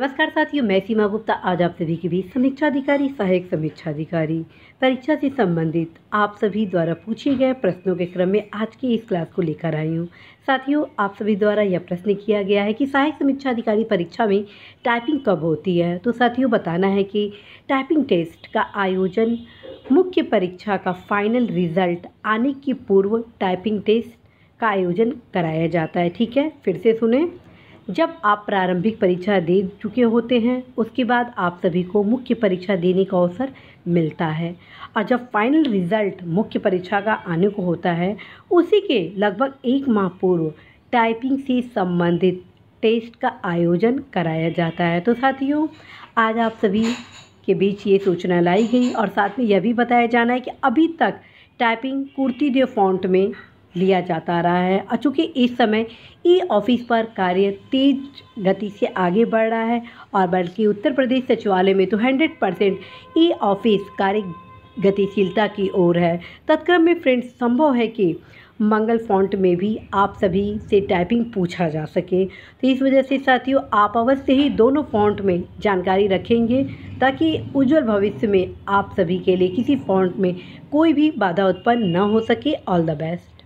नमस्कार साथियों मैं सीमा गुप्ता आज आप सभी के बीच समीक्षा अधिकारी सहायक समीक्षा अधिकारी परीक्षा से संबंधित आप सभी द्वारा पूछे गए प्रश्नों के क्रम में आज की इस क्लास को लेकर आई हूँ साथियों आप सभी द्वारा यह प्रश्न किया गया है कि सहायक समीक्षा अधिकारी परीक्षा में टाइपिंग कब होती है तो साथियों बताना है कि टाइपिंग टेस्ट का आयोजन मुख्य परीक्षा का फाइनल रिजल्ट आने के पूर्व टाइपिंग टेस्ट का आयोजन कराया जाता है ठीक है फिर से सुने जब आप प्रारंभिक परीक्षा दे चुके होते हैं उसके बाद आप सभी को मुख्य परीक्षा देने का अवसर मिलता है और जब फाइनल रिज़ल्ट मुख्य परीक्षा का आने को होता है उसी के लगभग एक माह पूर्व टाइपिंग से संबंधित टेस्ट का आयोजन कराया जाता है तो साथियों आज आप सभी के बीच ये सूचना लाई गई और साथ में यह भी बताया जाना है कि अभी तक टाइपिंग कुर्ती देव फॉन्ट में लिया जाता रहा है और चूँकि इस समय ई ऑफिस पर कार्य तेज गति से आगे बढ़ रहा है और बल्कि उत्तर प्रदेश सचिवालय में तो हंड्रेड परसेंट ई ऑफिस कार्य गतिशीलता की ओर है तत्क्रम में फ्रेंड्स संभव है कि मंगल फॉन्ट में भी आप सभी से टाइपिंग पूछा जा सके तो इस वजह से साथियों आप अवश्य ही दोनों फॉन्ट में जानकारी रखेंगे ताकि उज्जवल भविष्य में आप सभी के लिए किसी फॉन्ट में कोई भी बाधा उत्पन्न न हो सके ऑल द बेस्ट